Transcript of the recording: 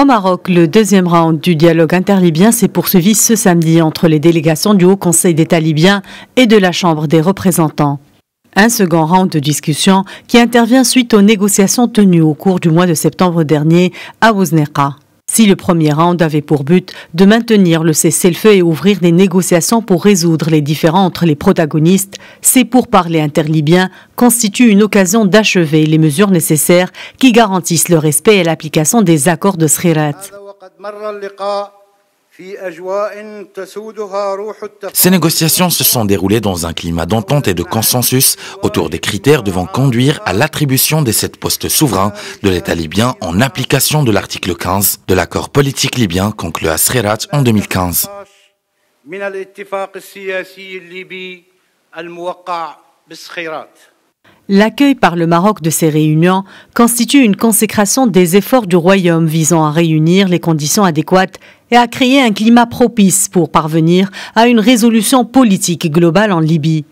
Au Maroc, le deuxième round du dialogue interlibyen s'est poursuivi ce samedi entre les délégations du Haut Conseil d'État libyen et de la Chambre des représentants. Un second round de discussion qui intervient suite aux négociations tenues au cours du mois de septembre dernier à Wozneka. Si le premier round avait pour but de maintenir le cessez-le-feu et ouvrir des négociations pour résoudre les différends entre les protagonistes, ces pourparlers interlibyens constituent une occasion d'achever les mesures nécessaires qui garantissent le respect et l'application des accords de Srirat. Ces négociations se sont déroulées dans un climat d'entente et de consensus autour des critères devant conduire à l'attribution des sept postes souverains de l'État libyen en application de l'article 15 de l'accord politique libyen conclu à Srirat en 2015. L'accueil par le Maroc de ces réunions constitue une consécration des efforts du Royaume visant à réunir les conditions adéquates et à créer un climat propice pour parvenir à une résolution politique globale en Libye.